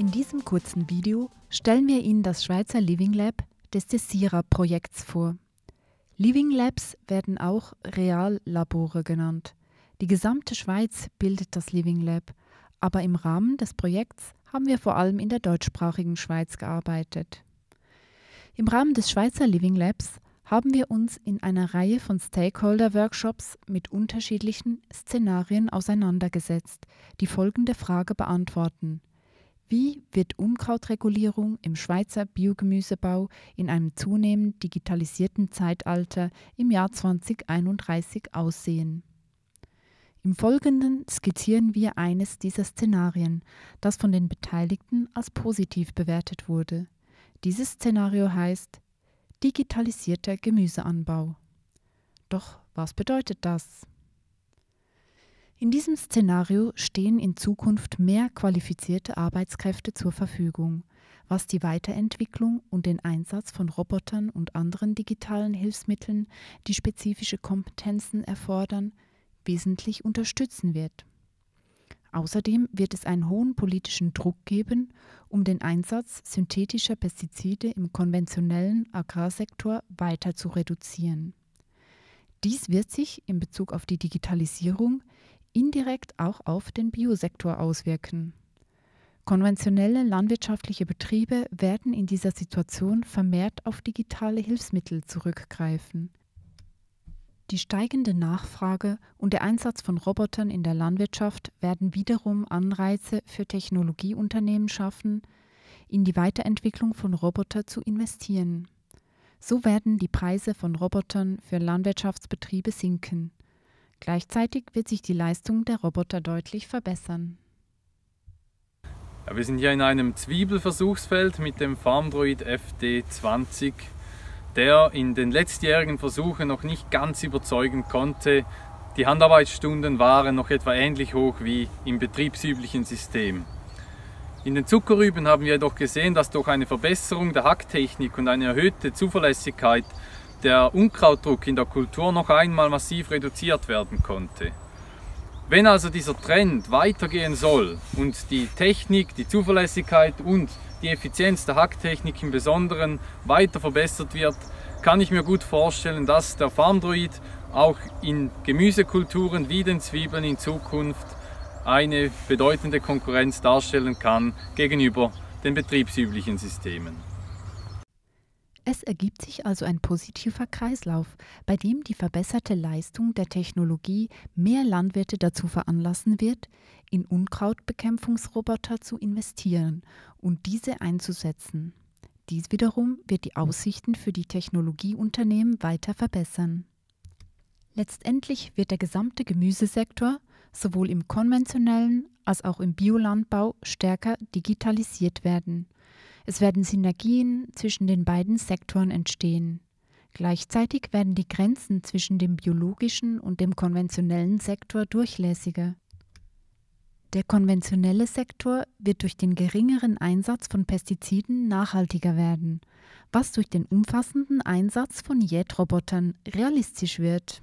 In diesem kurzen Video stellen wir Ihnen das Schweizer Living Lab des Desira-Projekts vor. Living Labs werden auch Reallabore genannt. Die gesamte Schweiz bildet das Living Lab, aber im Rahmen des Projekts haben wir vor allem in der deutschsprachigen Schweiz gearbeitet. Im Rahmen des Schweizer Living Labs haben wir uns in einer Reihe von Stakeholder-Workshops mit unterschiedlichen Szenarien auseinandergesetzt, die folgende Frage beantworten. Wie wird Unkrautregulierung im Schweizer Biogemüsebau in einem zunehmend digitalisierten Zeitalter im Jahr 2031 aussehen? Im Folgenden skizzieren wir eines dieser Szenarien, das von den Beteiligten als positiv bewertet wurde. Dieses Szenario heißt digitalisierter Gemüseanbau. Doch was bedeutet das? In diesem Szenario stehen in Zukunft mehr qualifizierte Arbeitskräfte zur Verfügung, was die Weiterentwicklung und den Einsatz von Robotern und anderen digitalen Hilfsmitteln, die spezifische Kompetenzen erfordern, wesentlich unterstützen wird. Außerdem wird es einen hohen politischen Druck geben, um den Einsatz synthetischer Pestizide im konventionellen Agrarsektor weiter zu reduzieren. Dies wird sich in Bezug auf die Digitalisierung indirekt auch auf den Biosektor auswirken. Konventionelle landwirtschaftliche Betriebe werden in dieser Situation vermehrt auf digitale Hilfsmittel zurückgreifen. Die steigende Nachfrage und der Einsatz von Robotern in der Landwirtschaft werden wiederum Anreize für Technologieunternehmen schaffen, in die Weiterentwicklung von Robotern zu investieren. So werden die Preise von Robotern für Landwirtschaftsbetriebe sinken. Gleichzeitig wird sich die Leistung der Roboter deutlich verbessern. Ja, wir sind hier in einem Zwiebelversuchsfeld mit dem Farmdroid FD20, der in den letztjährigen Versuchen noch nicht ganz überzeugen konnte. Die Handarbeitsstunden waren noch etwa ähnlich hoch wie im betriebsüblichen System. In den Zuckerrüben haben wir jedoch gesehen, dass durch eine Verbesserung der Hacktechnik und eine erhöhte Zuverlässigkeit der Unkrautdruck in der Kultur noch einmal massiv reduziert werden konnte. Wenn also dieser Trend weitergehen soll und die Technik, die Zuverlässigkeit und die Effizienz der Hacktechnik im Besonderen weiter verbessert wird, kann ich mir gut vorstellen, dass der Farmdroid auch in Gemüsekulturen wie den Zwiebeln in Zukunft eine bedeutende Konkurrenz darstellen kann gegenüber den betriebsüblichen Systemen. Es ergibt sich also ein positiver Kreislauf, bei dem die verbesserte Leistung der Technologie mehr Landwirte dazu veranlassen wird, in Unkrautbekämpfungsroboter zu investieren und diese einzusetzen. Dies wiederum wird die Aussichten für die Technologieunternehmen weiter verbessern. Letztendlich wird der gesamte Gemüsesektor sowohl im konventionellen als auch im Biolandbau stärker digitalisiert werden. Es werden Synergien zwischen den beiden Sektoren entstehen. Gleichzeitig werden die Grenzen zwischen dem biologischen und dem konventionellen Sektor durchlässiger. Der konventionelle Sektor wird durch den geringeren Einsatz von Pestiziden nachhaltiger werden, was durch den umfassenden Einsatz von Jet-Robotern realistisch wird.